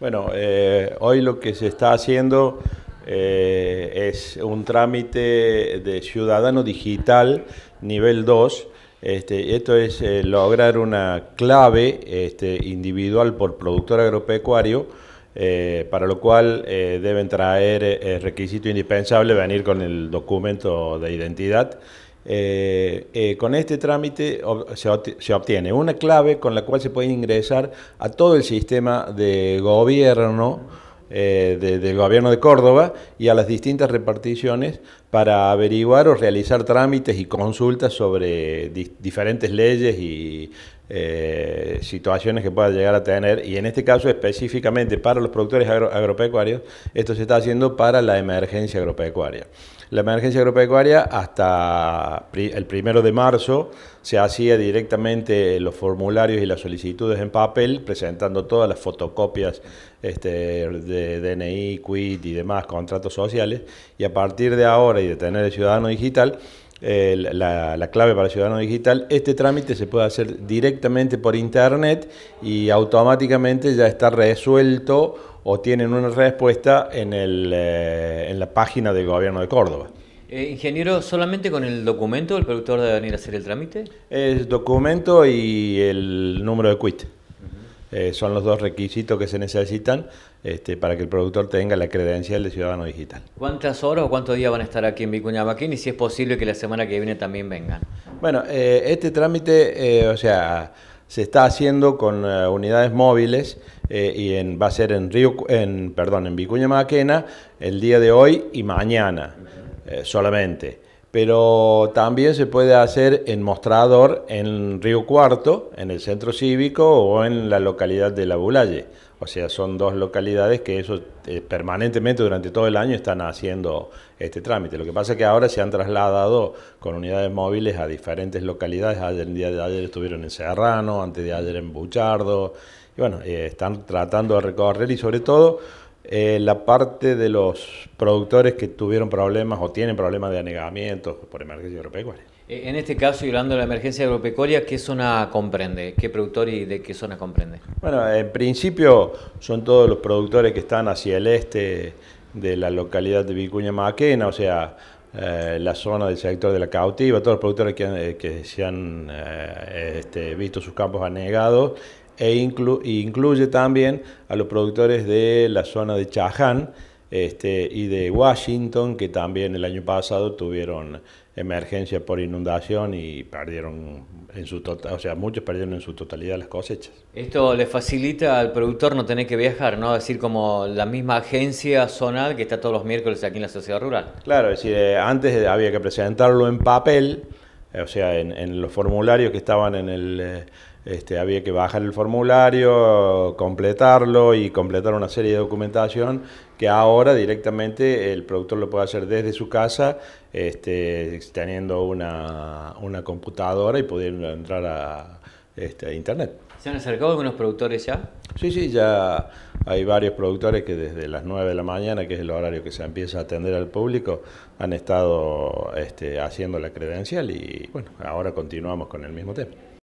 Bueno, eh, hoy lo que se está haciendo eh, es un trámite de ciudadano digital nivel 2. Este, esto es eh, lograr una clave este, individual por productor agropecuario, para lo cual deben traer el requisito indispensable, venir con el documento de identidad eh, eh, con este trámite se, obtiene una clave con la cual se puede ingresar a todo el sistema de gobierno. Eh, del gobierno de Córdoba y a las distintas reparticiones para averiguar o realizar trámites y consultas sobre diferentes leyes y eh, situaciones que pueda llegar a tener. Y en este caso, específicamente para los productores agropecuarios, esto se está haciendo para la emergencia agropecuaria. La emergencia agropecuaria hasta el primero de marzo se hacía directamente los formularios y las solicitudes en papel, presentando todas las fotocopias este, de DNI, quit y demás, contratos sociales. Y a partir de ahora y de tener el ciudadano digital, eh, la, clave para Ciudadano Digital, este trámite se puede hacer directamente por internet y automáticamente ya está resuelto o tienen una respuesta en, el, eh, en la página del gobierno de Córdoba. Eh, ingeniero, ¿solamente con el documento el productor debe venir a hacer el trámite? El documento y el número de quit. Eh, son los dos requisitos que se necesitan este, para que el productor tenga la credencial de ciudadano digital. ¿Cuántas horas o cuántos días van a estar aquí en Vicuña maquena y si es posible que la semana que viene también vengan? Bueno, eh, este trámite, eh, o sea, se está haciendo con unidades móviles y en, va a ser en Río, en, perdón, en Vicuña Maquena el día de hoy y mañana solamente pero también se puede hacer en mostrador en Río Cuarto, en el centro cívico o en la localidad de La Bulalle. O sea, son dos localidades que eso eh, permanentemente durante todo el año están haciendo este trámite. Lo que pasa es que ahora se han trasladado con unidades móviles a diferentes localidades. Ayer, día de ayer estuvieron en Serrano, antes de ayer en Buchardo. Y bueno, eh, están tratando de recorrer y sobre todo eh, la parte de los productores que tuvieron problemas o tienen problemas de anegamiento por emergencia agropecuaria. Eh, en este caso, y hablando de la emergencia agropecuaria, ¿qué zona comprende? ¿Qué productor y de qué zona comprende? Bueno, en principio son todos los productores que están hacia el este de la localidad de Vicuña Maquena, o sea, eh, la zona del sector de la cautiva, todos los productores que, se han este, visto sus campos anegados e incluye también a los productores de la zona de Chahan este, y de Washington, que también el año pasado tuvieron emergencia por inundación y perdieron en su total, o sea, muchos perdieron en su totalidad las cosechas. Esto le facilita al productor no tener que viajar, ¿no? Es decir, como la misma agencia zonal que está todos los miércoles aquí en la sociedad rural. Claro, es decir, eh, antes había que presentarlo en papel, eh, o sea, en, los formularios que estaban en el... Eh, este, había que bajar el formulario, completarlo y completar una serie de documentación que ahora directamente el productor lo puede hacer desde su casa, este, teniendo una, computadora y pudiendo entrar a, este, Internet. ¿Se han acercado algunos productores ya? Sí, sí, ya hay varios productores que desde las 9 de la mañana, que es el horario que se empieza a atender al público, han estado este, haciendo la credencial y bueno, ahora continuamos con el mismo tema.